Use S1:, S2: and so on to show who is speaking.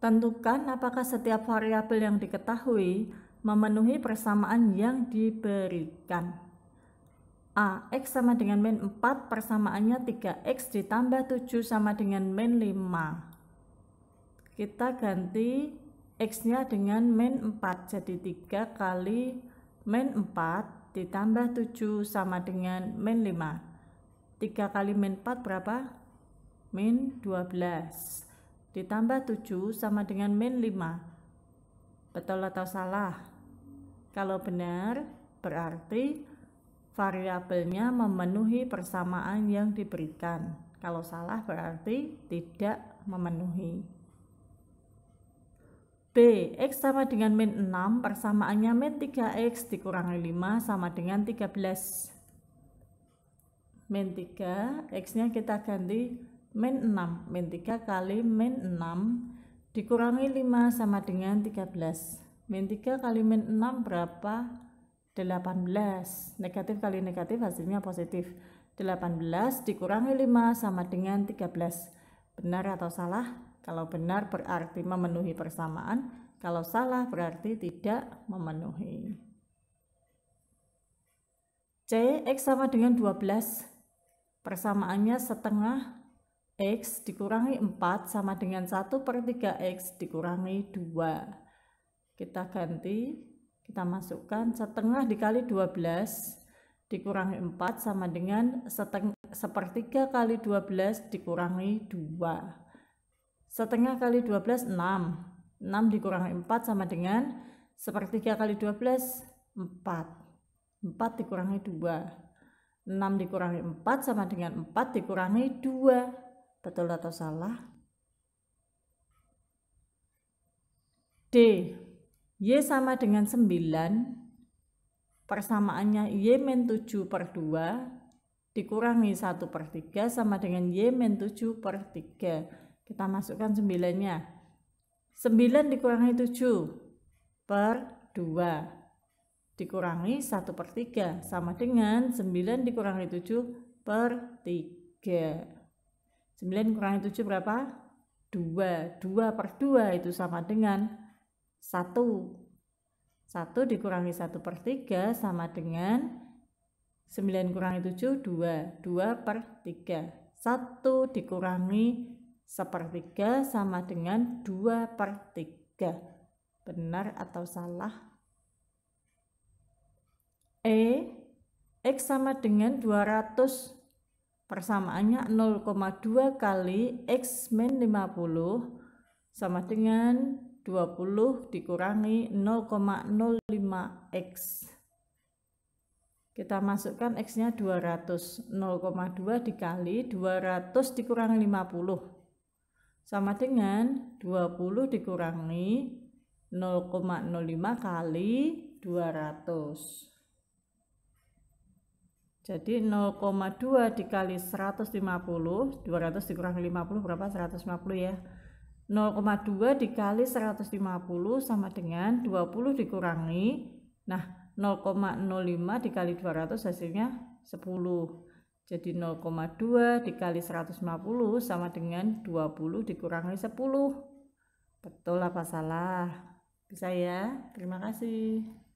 S1: Tentukan apakah setiap variabel yang diketahui memenuhi persamaan yang diberikan. A. X sama dengan min 4, persamaannya 3X ditambah 7 sama dengan min 5. Kita ganti X-nya dengan min 4, jadi 3 kali min 4 ditambah 7 sama dengan min 5. 3 kali min 4 berapa? Min 12 ditambah 7 sama dengan min 5. Betul atau salah? Kalau benar, berarti variabelnya memenuhi persamaan yang diberikan. Kalau salah berarti tidak memenuhi. B. X sama dengan min 6, persamaannya min 3X dikurangi 5 sama dengan 13. Min 3, X-nya kita ganti min 6 min 3 kali min 6 dikurangi 5 sama dengan 13 min 3 kali min 6 berapa 18 negatif kali negatif hasilnya positif 18 dikurangi 5 sama dengan 13 benar atau salah kalau benar berarti memenuhi persamaan kalau salah berarti tidak memenuhi C X sama dengan 12 persamaannya setengah X dikurangi 4 sama dengan 1 per 3X dikurangi 2. Kita ganti, kita masukkan setengah dikali 12 dikurangi 4 sama dengan sepertiga kali 12 dikurangi 2. Setengah kali 12, 6. 6 dikurangi 4 sama dengan sepertiga kali 12, 4. 4 dikurangi 2. 6 dikurangi 4 sama dengan 4 dikurangi 2 betul atau salah D Y sama dengan 9 persamaannya Y min 7 per 2 dikurangi 1 per 3 sama dengan Y min 7 per 3 kita masukkan 9 nya 9 dikurangi 7 per 2 dikurangi 1 per 3 sama dengan 9 dikurangi 7 per 3. 9 kurangi 7 berapa? 2. 2 per 2 itu sama dengan 1. 1 dikurangi 1 per 3 sama dengan 9 kurangi 7, 2. 2 per 3. 1 dikurangi 1 per 3 sama dengan 2 per 3. Benar atau salah? E, X sama dengan 200 persamaannya 0,2 kali X min 50 sama dengan 20 dikurangi 0,05X kita masukkan X nya 200 0,2 dikali 200 dikurangi 50 sama dengan 20 dikurangi 0,05 kali 200 jadi 0,2 dikali 150, 200 dikurangi 50 berapa? 150 ya. 0,2 dikali 150 sama dengan 20 dikurangi. Nah, 0,05 dikali 200 hasilnya 10. Jadi 0,2 dikali 150 sama dengan 20 dikurangi 10. Betul apa salah? Bisa ya? Terima kasih.